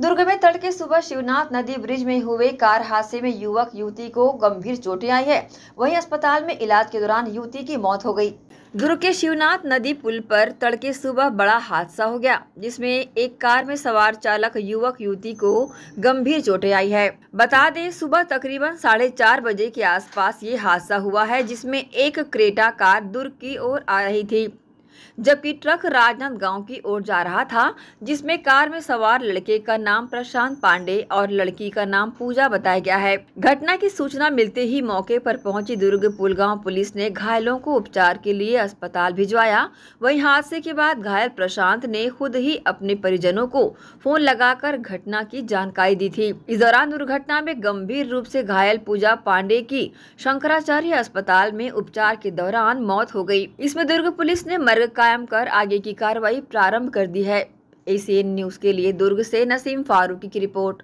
दुर्ग में तड़के सुबह शिवनाथ नदी ब्रिज में हुए कार हादसे में युवक युवती को गंभीर चोटें आई है वहीं अस्पताल में इलाज के दौरान युवती की मौत हो गई दुर्ग के शिवनाथ नदी पुल पर तड़के सुबह बड़ा हादसा हो गया जिसमें एक कार में सवार चालक युवक युवती को गंभीर चोटें आई है बता दें सुबह तकरीबन साढ़े चार बजे के आसपास ये हादसा हुआ है जिसमें एक क्रेटा कार दुर्ग की ओर आ रही थी जबकि ट्रक गांव की ओर जा रहा था जिसमें कार में सवार लड़के का नाम प्रशांत पांडे और लड़की का नाम पूजा बताया गया है घटना की सूचना मिलते ही मौके पर पहुंची दुर्ग पुलगांव पुलिस ने घायलों को उपचार के लिए अस्पताल भिजवाया वहीं हादसे के बाद घायल प्रशांत ने खुद ही अपने परिजनों को फोन लगाकर घटना की जानकारी दी थी इस दौरान दुर्घटना में गंभीर रूप से घायल पूजा पांडे की शंकराचार्य अस्पताल में उपचार के दौरान मौत हो गई इसमें दुर्ग पुलिस ने मर्ग कायम कर आगे की कार्रवाई प्रारंभ कर दी है एसीएन न्यूज़ के लिए दुर्ग से नसीम फारूकी की रिपोर्ट